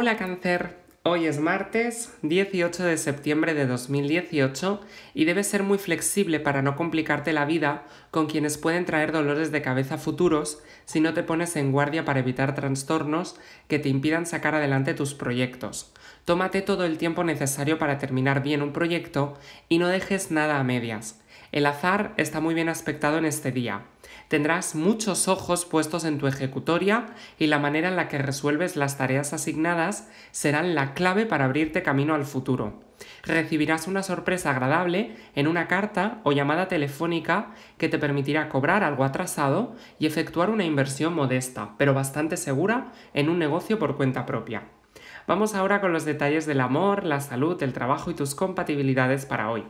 Hola cáncer, hoy es martes 18 de septiembre de 2018 y debes ser muy flexible para no complicarte la vida con quienes pueden traer dolores de cabeza futuros si no te pones en guardia para evitar trastornos que te impidan sacar adelante tus proyectos. Tómate todo el tiempo necesario para terminar bien un proyecto y no dejes nada a medias. El azar está muy bien aspectado en este día. Tendrás muchos ojos puestos en tu ejecutoria y la manera en la que resuelves las tareas asignadas serán la clave para abrirte camino al futuro. Recibirás una sorpresa agradable en una carta o llamada telefónica que te permitirá cobrar algo atrasado y efectuar una inversión modesta, pero bastante segura, en un negocio por cuenta propia. Vamos ahora con los detalles del amor, la salud, el trabajo y tus compatibilidades para hoy.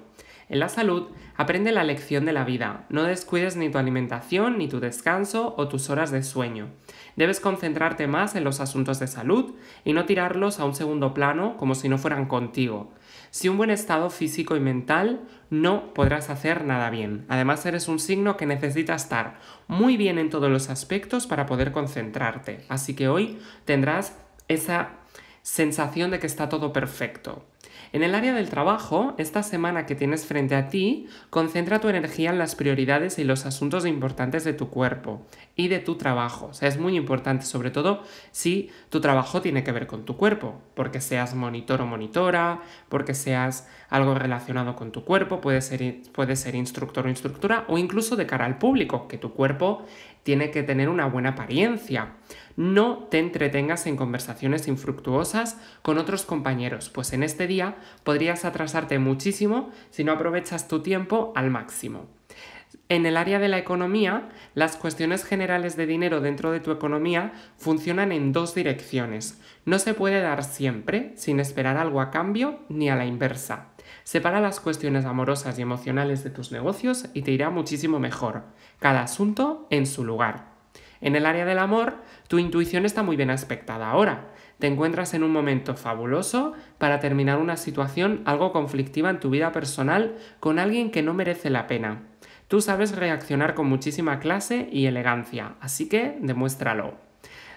En la salud, aprende la lección de la vida. No descuides ni tu alimentación, ni tu descanso o tus horas de sueño. Debes concentrarte más en los asuntos de salud y no tirarlos a un segundo plano como si no fueran contigo. Si un buen estado físico y mental, no podrás hacer nada bien. Además, eres un signo que necesita estar muy bien en todos los aspectos para poder concentrarte. Así que hoy tendrás esa sensación de que está todo perfecto. En el área del trabajo, esta semana que tienes frente a ti, concentra tu energía en las prioridades y los asuntos importantes de tu cuerpo y de tu trabajo. O sea, es muy importante, sobre todo si tu trabajo tiene que ver con tu cuerpo, porque seas monitor o monitora, porque seas algo relacionado con tu cuerpo, puede ser, puede ser instructor o instructora, o incluso de cara al público, que tu cuerpo tiene que tener una buena apariencia. No te entretengas en conversaciones infructuosas con otros compañeros, pues en este día podrías atrasarte muchísimo si no aprovechas tu tiempo al máximo. En el área de la economía, las cuestiones generales de dinero dentro de tu economía funcionan en dos direcciones. No se puede dar siempre sin esperar algo a cambio ni a la inversa. Separa las cuestiones amorosas y emocionales de tus negocios y te irá muchísimo mejor, cada asunto en su lugar. En el área del amor, tu intuición está muy bien aspectada ahora. Te encuentras en un momento fabuloso para terminar una situación algo conflictiva en tu vida personal con alguien que no merece la pena. Tú sabes reaccionar con muchísima clase y elegancia, así que demuéstralo.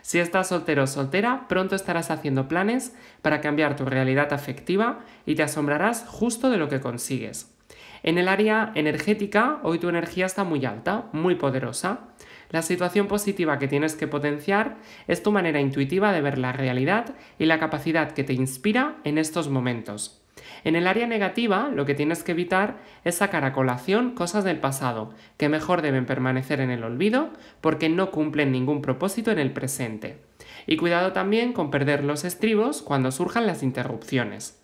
Si estás soltero o soltera, pronto estarás haciendo planes para cambiar tu realidad afectiva y te asombrarás justo de lo que consigues. En el área energética, hoy tu energía está muy alta, muy poderosa. La situación positiva que tienes que potenciar es tu manera intuitiva de ver la realidad y la capacidad que te inspira en estos momentos. En el área negativa, lo que tienes que evitar es sacar a colación cosas del pasado, que mejor deben permanecer en el olvido porque no cumplen ningún propósito en el presente. Y cuidado también con perder los estribos cuando surjan las interrupciones.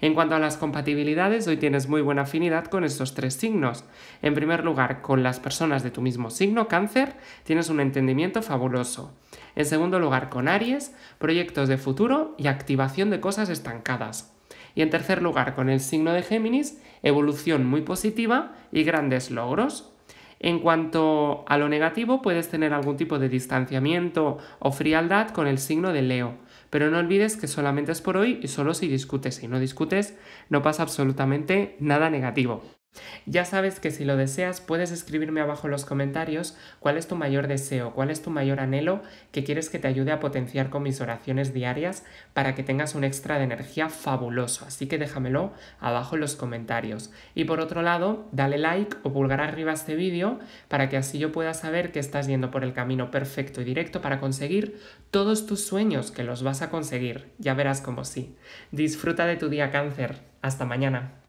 En cuanto a las compatibilidades, hoy tienes muy buena afinidad con estos tres signos. En primer lugar, con las personas de tu mismo signo, cáncer, tienes un entendimiento fabuloso. En segundo lugar, con Aries, proyectos de futuro y activación de cosas estancadas. Y en tercer lugar, con el signo de Géminis, evolución muy positiva y grandes logros. En cuanto a lo negativo, puedes tener algún tipo de distanciamiento o frialdad con el signo de Leo, pero no olvides que solamente es por hoy y solo si discutes. Si no discutes, no pasa absolutamente nada negativo. Ya sabes que si lo deseas puedes escribirme abajo en los comentarios cuál es tu mayor deseo, cuál es tu mayor anhelo que quieres que te ayude a potenciar con mis oraciones diarias para que tengas un extra de energía fabuloso. Así que déjamelo abajo en los comentarios. Y por otro lado, dale like o pulgar arriba a este vídeo para que así yo pueda saber que estás yendo por el camino perfecto y directo para conseguir todos tus sueños que los vas a conseguir. Ya verás como sí. Disfruta de tu día cáncer. Hasta mañana.